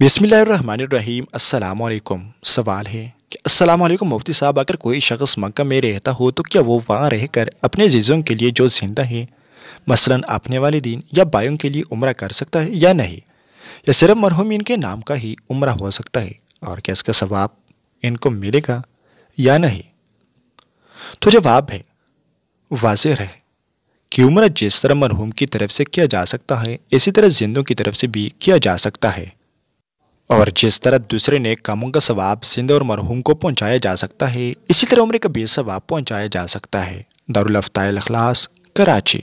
बिसमीम अल्लाम सवाल है कि अस्सलाम वालेकुम मुफ्ती साहब अगर कोई शख्स मक्का में रहता हो तो क्या वो वहाँ रहकर अपने जीज़ों के लिए जो जिंदा है मसलन अपने वाले दिन या बायों के लिए उम्र कर सकता है या नहीं या सिर्फ मरहूम इनके नाम का ही उम्र हो सकता है और क्या इसका सवाब इनको मिलेगा या नहीं तो जवाब है वाज है कि उम्र जिस तरह मरहूम की तरफ से किया जा सकता है इसी तरह जिंदों की तरफ से भी किया जा सकता है और जिस तरह दूसरे ने कामों का सवाब सिंध और मरहूम को पहुंचाया जा सकता है इसी तरह उम्र का बेसवाब पहुंचाया जा सकता है दारुल अफ्ताल अखलास कराची